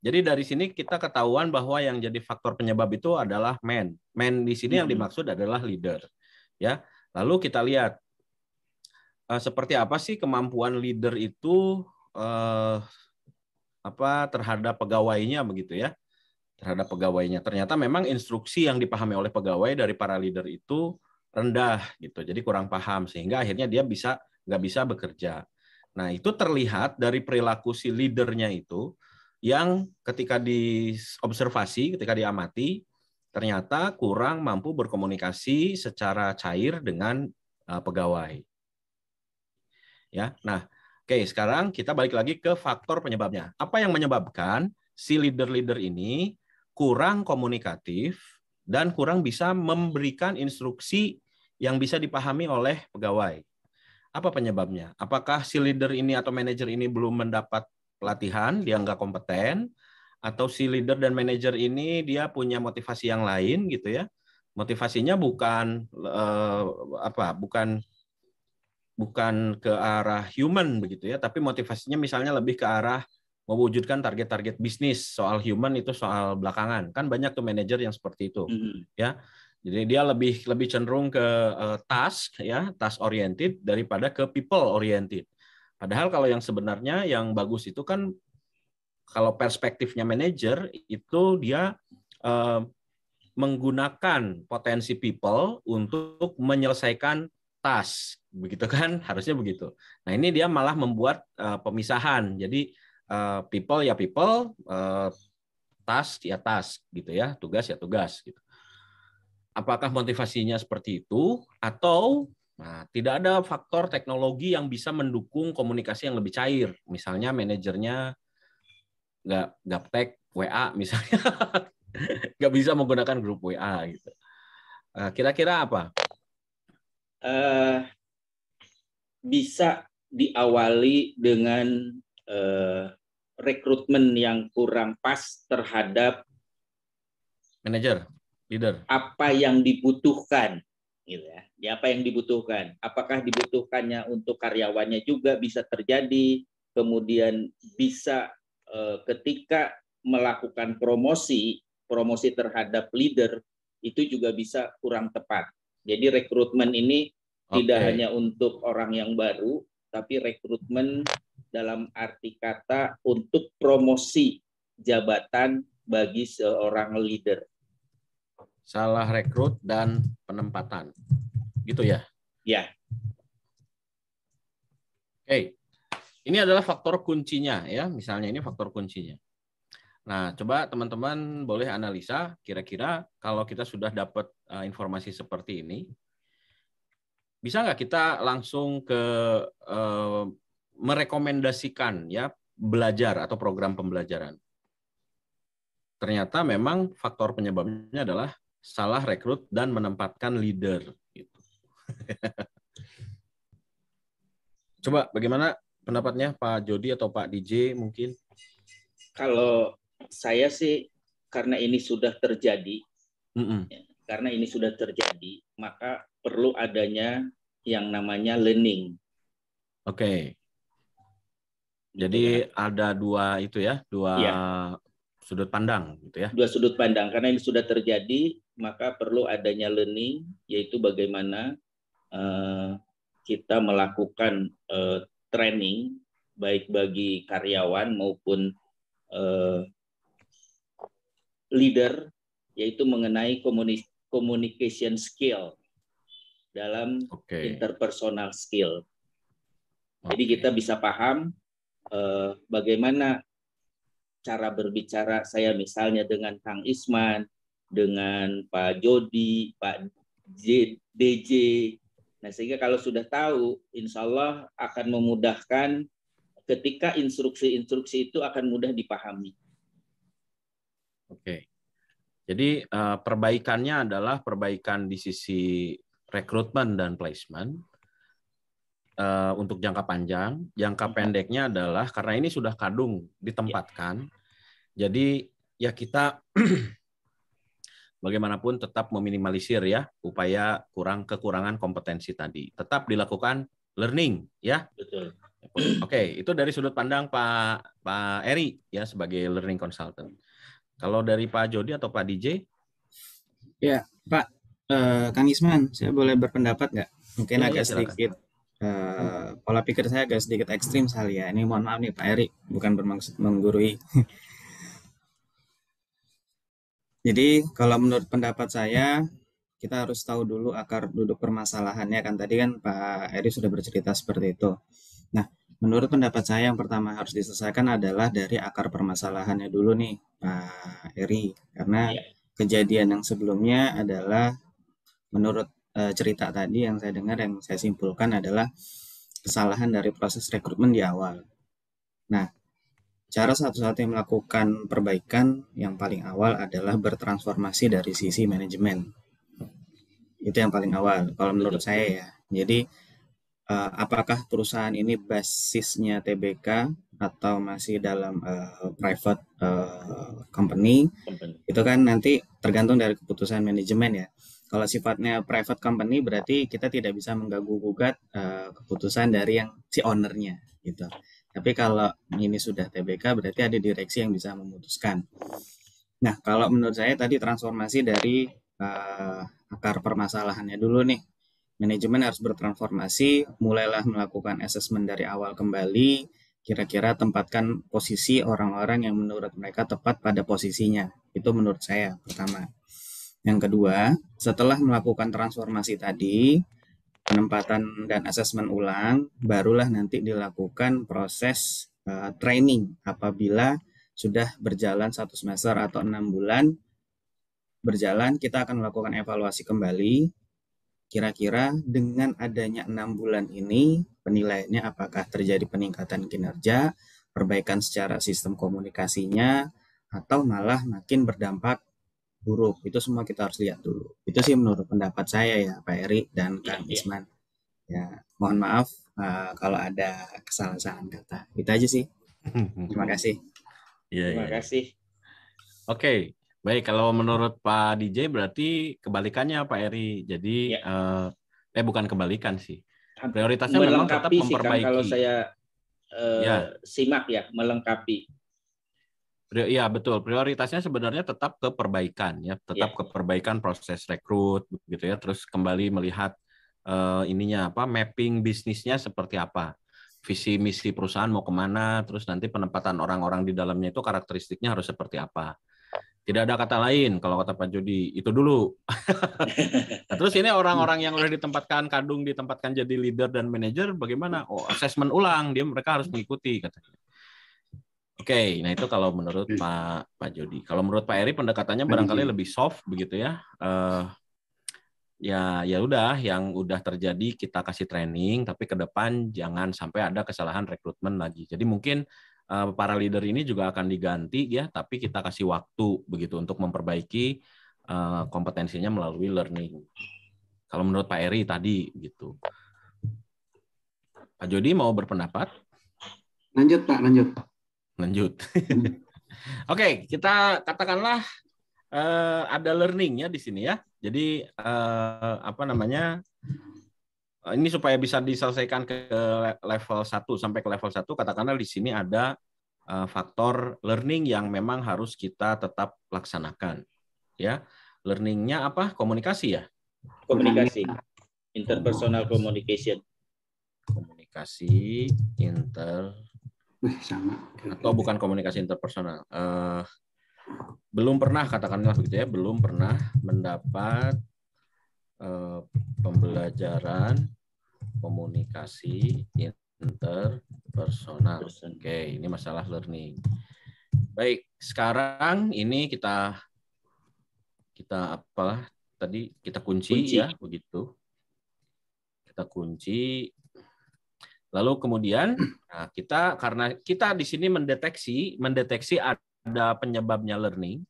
Jadi dari sini kita ketahuan bahwa yang jadi faktor penyebab itu adalah men. Men di sini yang dimaksud adalah leader. Ya. Lalu kita lihat eh, seperti apa sih kemampuan leader itu eh, apa terhadap pegawainya begitu ya. Terhadap pegawainya. Ternyata memang instruksi yang dipahami oleh pegawai dari para leader itu rendah gitu. Jadi kurang paham sehingga akhirnya dia bisa nggak bisa bekerja. Nah, itu terlihat dari perilaku si leadernya itu yang ketika diobservasi, ketika diamati, ternyata kurang mampu berkomunikasi secara cair dengan eh, pegawai. Ya, nah, oke, sekarang kita balik lagi ke faktor penyebabnya. Apa yang menyebabkan si leader-leader ini kurang komunikatif dan kurang bisa memberikan instruksi yang bisa dipahami oleh pegawai? Apa penyebabnya? Apakah si leader ini atau manajer ini belum mendapat pelatihan dia nggak kompeten atau si leader dan manajer ini dia punya motivasi yang lain gitu ya motivasinya bukan uh, apa bukan bukan ke arah human begitu ya tapi motivasinya misalnya lebih ke arah mewujudkan target-target bisnis soal human itu soal belakangan kan banyak tuh manajer yang seperti itu mm -hmm. ya jadi dia lebih lebih cenderung ke uh, task ya task oriented daripada ke people oriented Padahal kalau yang sebenarnya yang bagus itu kan kalau perspektifnya manajer itu dia eh, menggunakan potensi people untuk menyelesaikan tas, begitu kan? Harusnya begitu. Nah ini dia malah membuat eh, pemisahan. Jadi eh, people ya people, eh, tas ya tas, gitu ya, tugas ya tugas. Gitu. Apakah motivasinya seperti itu atau Nah, tidak ada faktor teknologi yang bisa mendukung komunikasi yang lebih cair. Misalnya manajernya nggak gaptek WA misalnya nggak bisa menggunakan grup WA gitu. Eh, kira-kira apa? Uh, bisa diawali dengan uh, rekrutmen yang kurang pas terhadap manajer, leader. Apa yang dibutuhkan gitu ya. ya apa yang dibutuhkan apakah dibutuhkannya untuk karyawannya juga bisa terjadi kemudian bisa e, ketika melakukan promosi promosi terhadap leader itu juga bisa kurang tepat jadi rekrutmen ini okay. tidak hanya untuk orang yang baru tapi rekrutmen dalam arti kata untuk promosi jabatan bagi seorang leader salah rekrut dan penempatan. Gitu ya? Iya. Oke. Ini adalah faktor kuncinya ya, misalnya ini faktor kuncinya. Nah, coba teman-teman boleh analisa kira-kira kalau kita sudah dapat eh, informasi seperti ini, bisa nggak kita langsung ke uh, merekomendasikan ya belajar atau program pembelajaran? ternyata memang faktor penyebabnya adalah salah rekrut dan menempatkan leader. Gitu. Coba bagaimana pendapatnya Pak Jody atau Pak DJ mungkin? Kalau saya sih karena ini sudah terjadi, mm -mm. karena ini sudah terjadi, maka perlu adanya yang namanya learning. Oke. Okay. Jadi gitu ya. ada dua itu ya, dua ya. sudut pandang gitu ya. Dua sudut pandang karena ini sudah terjadi, maka perlu adanya learning, yaitu bagaimana uh, kita melakukan uh, training baik bagi karyawan maupun uh, leader, yaitu mengenai communication skill dalam okay. interpersonal skill. Okay. Jadi kita bisa paham uh, bagaimana cara berbicara saya misalnya dengan Kang Isman, dengan Pak Jody, Pak DJ. Nah, sehingga kalau sudah tahu, insya Allah akan memudahkan ketika instruksi-instruksi itu akan mudah dipahami. Oke. Jadi eh, perbaikannya adalah perbaikan di sisi rekrutmen dan placement eh, untuk jangka panjang. Jangka hmm. pendeknya adalah karena ini sudah kadung ditempatkan. Ya. Jadi ya kita bagaimanapun tetap meminimalisir ya upaya kurang kekurangan kompetensi tadi. Tetap dilakukan learning ya. Betul. Oke, itu dari sudut pandang Pak Pak Eri ya sebagai learning consultant. Kalau dari Pak Jody atau Pak DJ? Ya, Pak eh, Kang Isman, saya boleh berpendapat nggak? Mungkin iya, iya, agak sedikit eh, pola pikir saya agak sedikit ekstrim sekali ya. Ini mohon maaf nih Pak Eri, bukan bermaksud menggurui. Jadi kalau menurut pendapat saya, kita harus tahu dulu akar duduk permasalahannya kan tadi kan Pak Eri sudah bercerita seperti itu. Nah, menurut pendapat saya yang pertama harus diselesaikan adalah dari akar permasalahannya dulu nih Pak Eri karena iya. kejadian yang sebelumnya adalah menurut e, cerita tadi yang saya dengar yang saya simpulkan adalah kesalahan dari proses rekrutmen di awal. Nah, Cara satu-satunya melakukan perbaikan yang paling awal adalah bertransformasi dari sisi manajemen. Itu yang paling awal, kalau menurut saya ya. Jadi, eh, apakah perusahaan ini basisnya TBK atau masih dalam uh, private uh, company, company, itu kan nanti tergantung dari keputusan manajemen ya. Kalau sifatnya private company berarti kita tidak bisa mengganggu gugat uh, keputusan dari yang si ownernya gitu. Tapi kalau ini sudah TBK berarti ada direksi yang bisa memutuskan. Nah, kalau menurut saya tadi transformasi dari uh, akar permasalahannya dulu nih. Manajemen harus bertransformasi, mulailah melakukan asesmen dari awal kembali, kira-kira tempatkan posisi orang-orang yang menurut mereka tepat pada posisinya. Itu menurut saya pertama. Yang kedua, setelah melakukan transformasi tadi, penempatan dan asesmen ulang, barulah nanti dilakukan proses uh, training apabila sudah berjalan satu semester atau enam bulan berjalan, kita akan melakukan evaluasi kembali. Kira-kira dengan adanya enam bulan ini, penilaiannya apakah terjadi peningkatan kinerja, perbaikan secara sistem komunikasinya, atau malah makin berdampak buruk itu semua kita harus lihat dulu itu sih menurut pendapat saya ya Pak Eri dan iya, Kang iya. Isman ya mohon maaf uh, kalau ada kesalahan kata itu aja sih terima kasih ya, terima ya. kasih oke okay. baik kalau menurut Pak DJ berarti kebalikannya Pak Eri jadi ya. uh, eh bukan kebalikan sih kan prioritasnya memang tetap memperbaiki sih, kan, kalau saya uh, ya. simak ya melengkapi Iya betul. Prioritasnya sebenarnya tetap ke perbaikan ya, tetap yeah. ke perbaikan proses rekrut gitu ya. Terus kembali melihat uh, ininya apa mapping bisnisnya seperti apa, visi misi perusahaan mau kemana, terus nanti penempatan orang-orang di dalamnya itu karakteristiknya harus seperti apa. Tidak ada kata lain kalau kata Pak Jody itu dulu. nah, terus ini orang-orang yang sudah ditempatkan kadung ditempatkan jadi leader dan manager bagaimana? Oh, assessment ulang dia mereka harus mengikuti katanya. Oke, okay, nah itu kalau menurut iya. Pak Pak Jody. Kalau menurut Pak Eri pendekatannya iya, barangkali iya. lebih soft begitu ya. Uh, ya ya udah yang udah terjadi kita kasih training, tapi ke depan jangan sampai ada kesalahan rekrutmen lagi. Jadi mungkin uh, para leader ini juga akan diganti ya, tapi kita kasih waktu begitu untuk memperbaiki uh, kompetensinya melalui learning. Kalau menurut Pak Eri tadi gitu. Pak Jody mau berpendapat? Lanjut Pak, lanjut lanjut. Oke, okay, kita katakanlah uh, ada learningnya di sini ya. Jadi uh, apa namanya? Ini supaya bisa diselesaikan ke level 1 sampai ke level 1 katakanlah di sini ada uh, faktor learning yang memang harus kita tetap laksanakan. Ya. Learningnya apa? Komunikasi ya. Komunikasi. Interpersonal communication. Komunikasi inter atau bukan komunikasi interpersonal. Uh, belum pernah katakanlah begitu ya, belum pernah mendapat uh, pembelajaran komunikasi interpersonal. Oke, okay, ini masalah learning. Baik, sekarang ini kita kita apa tadi kita kunci, kunci. ya begitu. Kita kunci Lalu kemudian nah kita karena kita di sini mendeteksi mendeteksi ada penyebabnya learning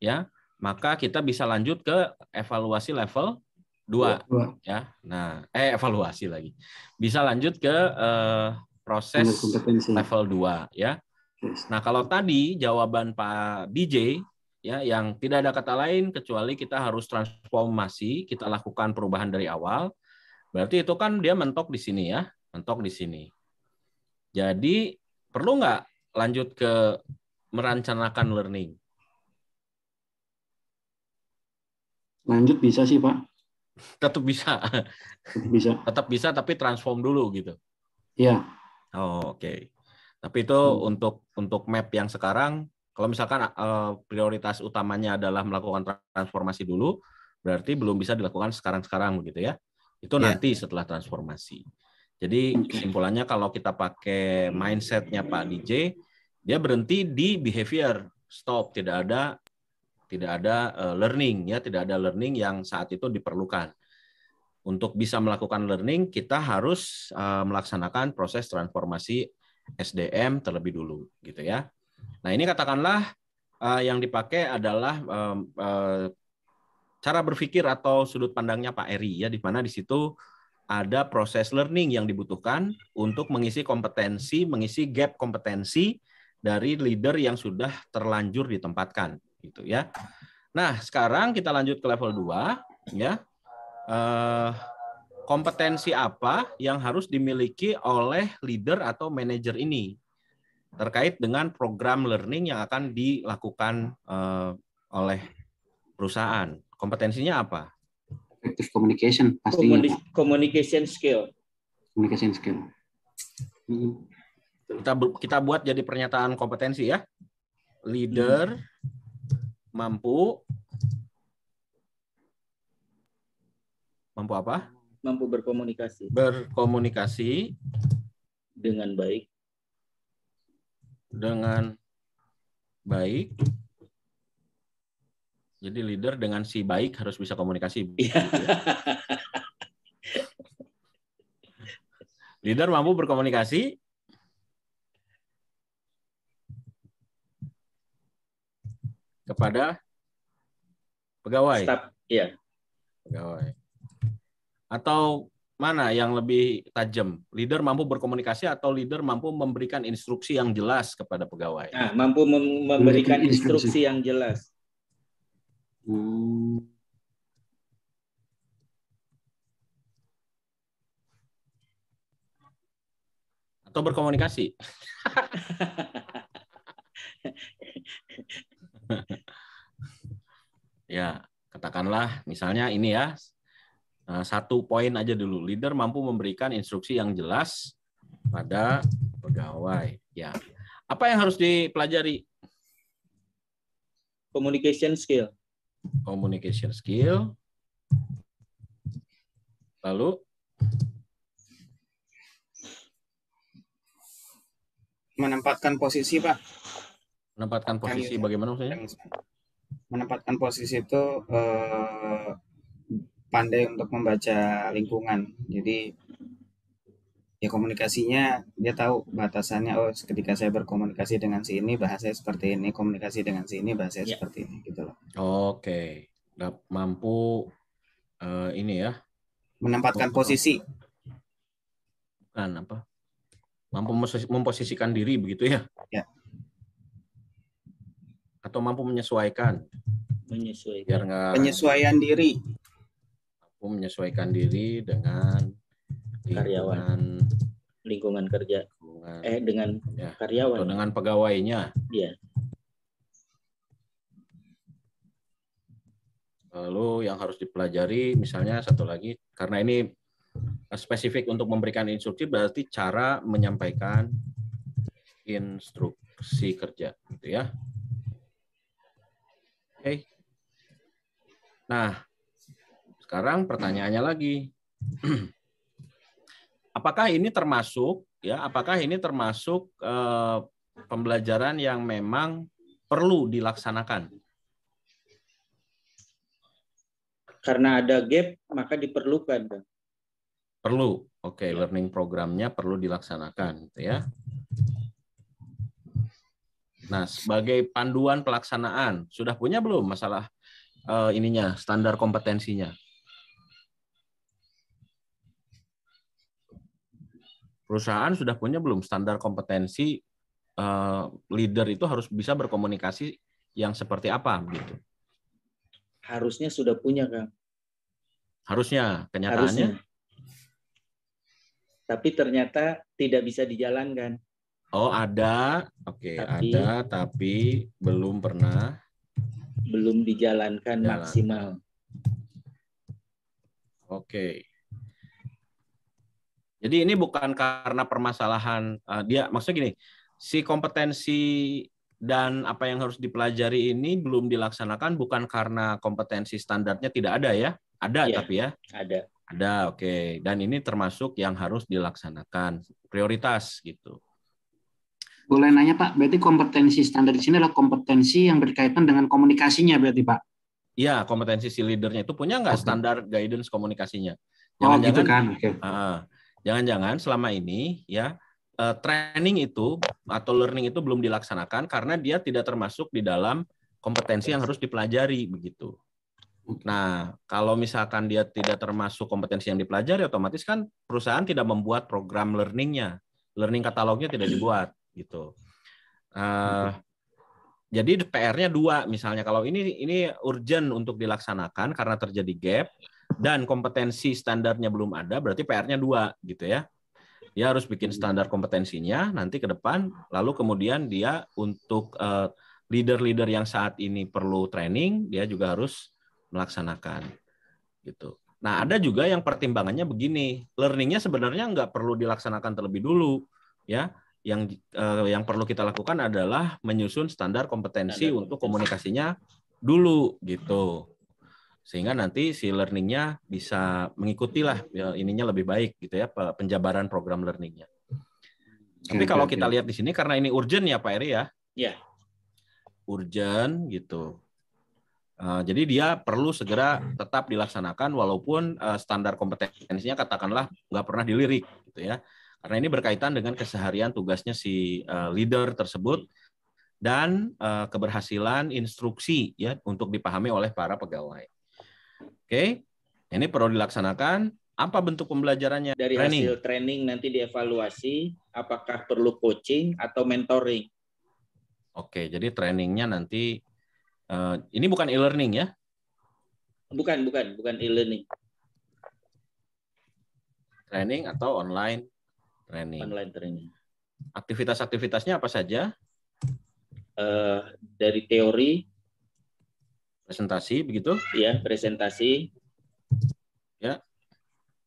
ya, maka kita bisa lanjut ke evaluasi level 2 ya. Nah, eh evaluasi lagi. Bisa lanjut ke eh, proses level 2 ya. Nah, kalau tadi jawaban Pak DJ ya yang tidak ada kata lain kecuali kita harus transformasi, kita lakukan perubahan dari awal. Berarti itu kan dia mentok di sini ya mentok di sini. Jadi perlu nggak lanjut ke merencanakan learning? Lanjut bisa sih Pak. Tetap bisa. Tetap bisa. Tetap bisa tapi transform dulu gitu. Iya. Oh, Oke. Okay. Tapi itu hmm. untuk untuk map yang sekarang, kalau misalkan uh, prioritas utamanya adalah melakukan transformasi dulu, berarti belum bisa dilakukan sekarang-sekarang begitu ya. Itu yeah. nanti setelah transformasi. Jadi kesimpulannya kalau kita pakai mindsetnya Pak DJ, dia berhenti di behavior, stop, tidak ada tidak ada eh, learning ya, tidak ada learning yang saat itu diperlukan. Untuk bisa melakukan learning, kita harus eh, melaksanakan proses transformasi SDM terlebih dulu, gitu ya. Nah ini katakanlah eh, yang dipakai adalah cara berpikir atau sudut pandangnya Pak Eri ya, di mana di situ ada proses learning yang dibutuhkan untuk mengisi kompetensi, mengisi gap kompetensi dari leader yang sudah terlanjur ditempatkan, gitu ya. Nah, sekarang kita lanjut ke level 2, ya. Eh, kompetensi apa yang harus dimiliki oleh leader atau manajer ini terkait dengan program learning yang akan dilakukan eh, oleh perusahaan? Kompetensinya apa? effective communication pastinya. Communi communication skill. Communication skill. Hmm. Kita kita buat jadi pernyataan kompetensi ya. Leader hmm. mampu mampu apa? Mampu berkomunikasi. Berkomunikasi dengan baik. Dengan baik jadi leader dengan si baik harus bisa komunikasi. Yeah. Gitu ya. leader mampu berkomunikasi. kepada pegawai. iya. Pegawai. Atau mana yang lebih tajam? Leader mampu berkomunikasi atau leader mampu memberikan instruksi yang jelas kepada pegawai? Nah, mampu mem memberikan instruksi yang jelas. Hmm. Atau berkomunikasi. ya, katakanlah misalnya ini ya, eh, satu poin aja dulu. Leader mampu memberikan instruksi yang jelas pada pegawai. Ya. Apa yang harus dipelajari? Communication skill communication skill. Lalu menempatkan posisi, Pak. Menempatkan kan posisi bagaimana maksudnya? Menempatkan posisi itu eh, pandai untuk membaca lingkungan. Jadi ya komunikasinya dia tahu batasannya oh ketika saya berkomunikasi dengan si ini bahasanya seperti ini komunikasi dengan si ini bahasanya yeah. seperti ini gitu loh oke okay. Nah, mampu uh, ini ya menempatkan mampu, posisi bukan apa mampu memposisikan diri begitu ya ya atau mampu menyesuaikan menyesuaikan biar gak... penyesuaian diri mampu menyesuaikan diri dengan Iya, karyawan dengan lingkungan kerja lingkungan, eh dengan ya. karyawan atau dengan pegawainya iya lalu yang harus dipelajari misalnya satu lagi karena ini eh, spesifik untuk memberikan instruksi berarti cara menyampaikan instruksi kerja gitu ya oke okay. nah sekarang pertanyaannya lagi apakah ini termasuk ya apakah ini termasuk eh, pembelajaran yang memang perlu dilaksanakan karena ada gap maka diperlukan perlu oke okay, learning programnya perlu dilaksanakan gitu ya nah sebagai panduan pelaksanaan sudah punya belum masalah uh, ininya standar kompetensinya perusahaan sudah punya belum standar kompetensi uh, leader itu harus bisa berkomunikasi yang seperti apa gitu? Harusnya sudah punya, Kang. Harusnya, kenyataannya. Harusnya. Tapi ternyata tidak bisa dijalankan. Oh, ada. Oke, okay, ada tapi belum pernah belum dijalankan Jalan. maksimal. Oke. Okay. Jadi ini bukan karena permasalahan uh, dia maksudnya gini, si kompetensi dan apa yang harus dipelajari ini belum dilaksanakan bukan karena kompetensi standarnya tidak ada ya. Ada ya, tapi ya. Ada. Ada, oke. Okay. Dan ini termasuk yang harus dilaksanakan prioritas gitu. Boleh nanya Pak, berarti kompetensi standar di sini adalah kompetensi yang berkaitan dengan komunikasinya berarti Pak? Iya, kompetensi si leadernya itu punya nggak standar guidance komunikasinya? Jangan, oh gitu kan. Okay. Uh, Jangan-jangan selama ini ya eh, training itu atau learning itu belum dilaksanakan karena dia tidak termasuk di dalam kompetensi yang harus dipelajari begitu. Nah, kalau misalkan dia tidak termasuk kompetensi yang dipelajari, otomatis kan perusahaan tidak membuat program learningnya, learning katalognya tidak dibuat gitu. Uh, jadi PR-nya dua, misalnya kalau ini ini urgent untuk dilaksanakan karena terjadi gap, dan kompetensi standarnya belum ada, berarti PR-nya dua gitu ya. Dia harus bikin standar kompetensinya nanti ke depan, lalu kemudian dia untuk eh, leader-leader yang saat ini perlu training, dia juga harus melaksanakan gitu. Nah ada juga yang pertimbangannya begini, learningnya sebenarnya nggak perlu dilaksanakan terlebih dulu ya. Yang eh, yang perlu kita lakukan adalah menyusun standar kompetensi standar. untuk komunikasinya dulu gitu sehingga nanti si learningnya bisa mengikuti lah ya, ininya lebih baik gitu ya penjabaran program learningnya. Tapi kalau okay. kita lihat di sini karena ini urgent ya Pak Eri ya. Iya. Yeah. Urgent gitu. Eh, jadi dia perlu segera tetap dilaksanakan walaupun eh, standar kompetensinya katakanlah nggak pernah dilirik gitu ya. Karena ini berkaitan dengan keseharian tugasnya si eh, leader tersebut dan keberhasilan instruksi ya untuk dipahami oleh para pegawai. Oke, ini perlu dilaksanakan. Apa bentuk pembelajarannya? Dari training. hasil training nanti dievaluasi apakah perlu coaching atau mentoring. Oke, jadi trainingnya nanti uh, ini bukan e-learning ya? Bukan, bukan, bukan e-learning. Training atau online training. Online training. Aktivitas-aktivitasnya apa saja? Uh, dari teori presentasi begitu? ya presentasi. Ya.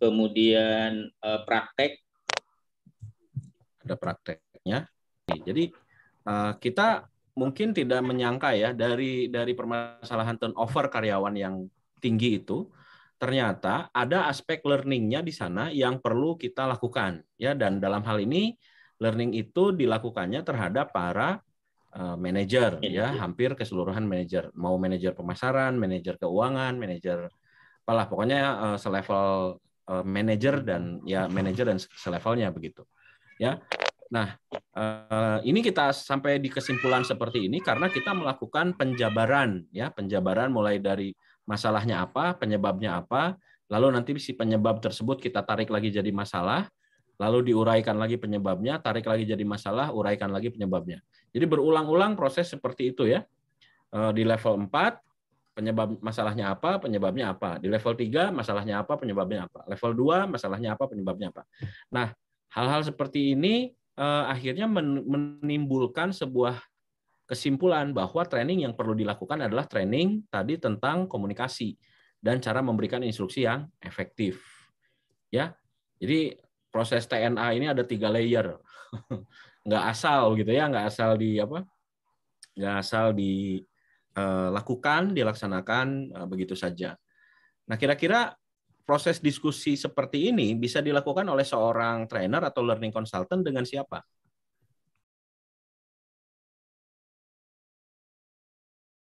Kemudian uh, praktek. Ada prakteknya. Jadi uh, kita mungkin tidak menyangka ya dari dari permasalahan turnover karyawan yang tinggi itu ternyata ada aspek learningnya di sana yang perlu kita lakukan ya dan dalam hal ini learning itu dilakukannya terhadap para Eh, manajer iya, ya, iya. hampir keseluruhan manajer, mau manajer pemasaran, manajer keuangan, manajer apalah pokoknya uh, selevel uh, manajer dan ya manajer dan selevelnya begitu. Ya. Nah, uh, ini kita sampai di kesimpulan seperti ini karena kita melakukan penjabaran ya, penjabaran mulai dari masalahnya apa, penyebabnya apa, lalu nanti si penyebab tersebut kita tarik lagi jadi masalah, lalu diuraikan lagi penyebabnya, tarik lagi jadi masalah, uraikan lagi penyebabnya. Jadi berulang-ulang proses seperti itu ya. E, di level 4, penyebab masalahnya apa, penyebabnya apa. Di level 3, masalahnya apa, penyebabnya apa. Level 2, masalahnya apa, penyebabnya apa. Nah, hal-hal seperti ini e, akhirnya menimbulkan sebuah kesimpulan bahwa training yang perlu dilakukan adalah training tadi tentang komunikasi dan cara memberikan instruksi yang efektif. Ya, jadi proses TNA ini ada tiga layer. nggak asal gitu ya, nggak asal di apa? Nggak asal dilakukan, eh, dilaksanakan eh, begitu saja. Nah, kira-kira proses diskusi seperti ini bisa dilakukan oleh seorang trainer atau learning consultant dengan siapa?